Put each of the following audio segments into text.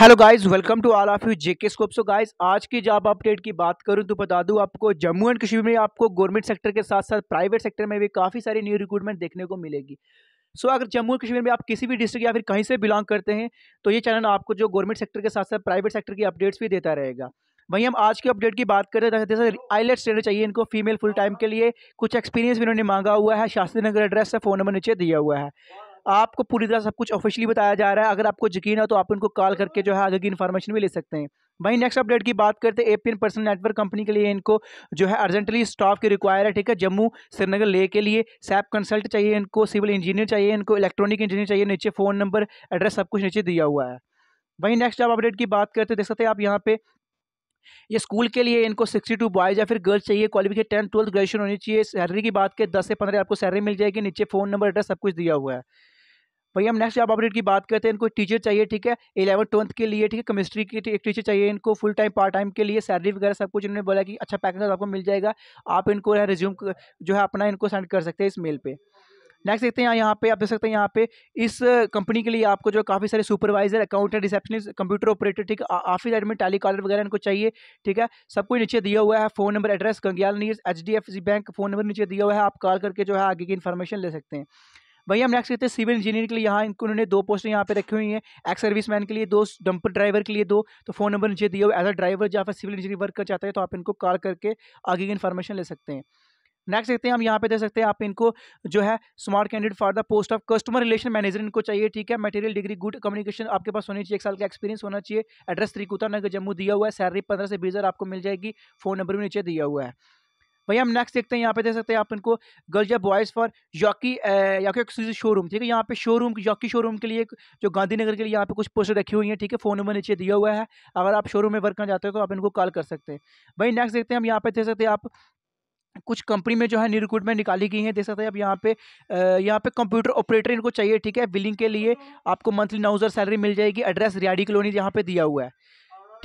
hello guys welcome to all of you JK scope so guys आज की job update की बात करूं तो बता दूं आपको जम्मू एंड कश्मीर में आपको गवर्नमेंट सेक्टर के साथ साथ प्राइवेट सेक्टर में भी काफ़ी सारी न्यू रिक्रूटमेंट देखने को मिलेगी सो so, अगर जम्मू एंड कश्मीर में आप किसी भी डिस्ट्रिक्ट या फिर कहीं से बिलोंग करते हैं तो ये चैनल आपको जो गवर्नमेंट सेक्टर के साथ साथ प्राइवेट सेक्टर की अपडेट्स भी देता रहेगा वहीं हम आज की अपडेट की बात करें तो जैसे आईलेट्स ट्रेनर चाहिए इनको फीमेल फुल टाइम के लिए कुछ एक्सपीरियंस भी इन्होंने मांगा हुआ है शास्त्री नगर एड्रेस है फ़ोन नंबर नीचे दिया हुआ है आपको पूरी तरह सब कुछ ऑफिशियली बताया जा रहा है अगर आपको यकीन है तो आप उनको कॉल करके जो है आगे की इन्फॉर्मेशन भी ले सकते हैं वहीं नेक्स्ट अपडेट की बात करते हैं एपीएन पर्सनल नेटवर्क कंपनी के लिए इनको जो है अर्जेंटली स्टाफ की रिक्वायर है ठीक है जम्मू श्रीनगर ले के लिए सैप कंसल्ट चाहिए इनको सिविल इंजीनियर चाहिए इनको इलेक्ट्रॉनिक इंजीनियर चाहिए नीचे फ़ोन नंबर एड्रेस सब कुछ नीचे दिया हुआ है वहीं नेक्स्ट आप अपडेट की बात करते देख सकते हैं आप यहाँ पे ये स्कूल के लिए इनको सिक्सटी टू बॉयज़ या फिर गर्ल्स चाहिए क्वालिफिकेशन टेंथ ट्वेल्थ ग्रेजुएशन होनी चाहिए सैलरी की बात करें दस से पंद्रह आपको सैलरी मिल जाएगी नीचे फ़ोन नंबर एड्रेस सब कुछ दिया हुआ है भैया हम नेक्स्ट जॉब अपडेट की बात करते हैं इनको टीचर चाहिए ठीक है इलेवन ट्वेल्थ के लिए ठीक है केमिस्ट्री की एक टीचर चाहिए इनको फुल टाइम पार्ट टाइम के लिए सैलरी वगैरह सब कुछ इन्होंने बोला कि अच्छा पैकेज आपको मिल जाएगा आप इनको रिज्यूम जो है अपना इनको सेंड कर सकते हैं इस मेल पर नेक्स्ट देखते हैं यहाँ पे आप देख सकते हैं यहाँ पे इस कंपनी के लिए आपको जो काफ़ी सारे supervisor accountant receptionist computer operator ठीक है ऑफिस एडमिन टेली कॉलर वगैरह इनको चाहिए ठीक है सब कुछ नीचे दिया हुआ है फोन नंबर एड्रेस गंगयाल नीज एच बैंक फ़ोन नंबर नीचे दिया हुआ है आप कॉल करके जो है आगे की इन्फॉर्मेशन ले सकते हैं वहीं हम नेक्स्ट कहते हैं सिविल इंजीनियर के लिए यहाँ इनको उन्होंने दो पोस्ट यहाँ पे रखी हुई हैं एक्स सर्विस मैन के लिए दो डंपर ड्राइवर के लिए दो तो फोन नंबर नीचे दिए हुए एज अ ड्राइवर जहाँ पर सिविल इंजीनियर वर्क कर चाहते हैं तो आप इनको कॉल करके आगे की इन्फॉर्मेशन ले सकते हैं नेक्स्ट देखते हैं हम यहाँ पे दे सकते हैं आप इनको जो है smart candidate for the post of customer relation manager इनको चाहिए ठीक है मटेरियल डिग्री गुड कम्युनिकेशन आपके पास होनी चाहिए एक साल का एक्सपीरियंस होना चाहिए एड्रेस त्रिकुता नगर जम्मू दिया हुआ है सैलरी पंद्रह से बीस आपको मिल जाएगी फोन नंबर भी नीचे दिया हुआ है भैया हम नेक्स्ट देखते हैं यहाँ पे देख सकते हैं आप इनको गर्ल्स या बॉयज़ फॉर यॉकी याकी एक्सक्लूसिव शोरूम ठीक है यहाँ पे शोरूम यॉकी शोरूम के लिए जो गांधीनगर के लिए यहाँ पे कुछ पोस्टर रखी हुई हैं ठीक है फ़ोन नंबर नीचे दिया हुआ है अगर आप शोरूम में वर्क करना चाहते हो तो आप इनको कॉल कर सकते हैं भाई नेक्स्ट देखते हैं हम यहाँ पे देख सकते हैं आप कुछ कंपनी में जो है न्यू रिक्रूटमेंट निकाली गई है देख सकते हैं अब यहाँ पे यहाँ पे कंप्यूटर ऑपरेटर इनको चाहिए ठीक है बिलिंग के लिए आपको मंथली नौ हज़ार सैलरी मिल जाएगी एड्रेस रियाडी कॉलोनी यहाँ पे दिया हुआ है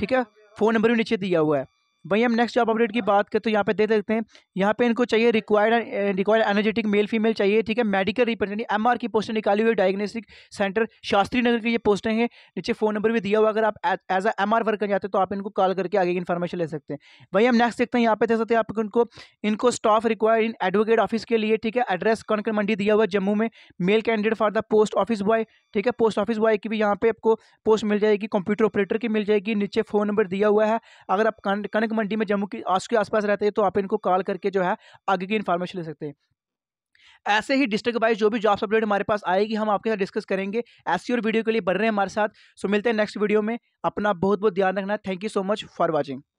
ठीक है फ़ोन नंबर भी नीचे दिया हुआ है वहीं हम नेक्स्ट जॉब अपडेट की बात करें तो यहाँ पे दे सकते हैं यहाँ पे इनको चाहिए required required energetic male female चाहिए ठीक है मेडिकल रिप्रेजेंटेटिव एम आर की पोस्टें निकाली हुई डायग्नोस्टिक सेंटर शास्त्री नगर की ये पोस्टें हैं नीचे फ़ोन नंबर भी दिया हुआ अगर आप एज अ एम वर्क कर जाते तो आप इनको कॉल करके आगे की इन्फॉर्मेशन ले सकते हैं वहीं हम नेक्स्ट देखते हैं यहाँ पे दे सकते हैं आप इनको इनको staff required in advocate office के लिए ठीक है एड्रेस कनक मंडी दिया हुआ जम्मू में male candidate for the post office boy ठीक है पोस्ट ऑफिस बॉय की भी यहाँ पे आपको पोस्ट मिल जाएगी कंप्यूटर ऑपरेटर की मिल जाएगी नीचे फ़ोन नंबर दिया हुआ है अगर आप कनक मंडी में जम्मू की आस के आसपास रहते हैं तो आप इनको कॉल करके जो है आगे की इन्फॉर्मेशन ले सकते हैं ऐसे ही डिस्ट्रिक्ट वाइज जो भी जॉब्स अपडेट हमारे पास आएगी हम आपके साथ डिस्कस करेंगे ऐसी और वीडियो के लिए बन रहे हैं हमारे साथ सो मिलते हैं नेक्स्ट वीडियो में अपना बहुत बहुत ध्यान रखना thank you so much for watching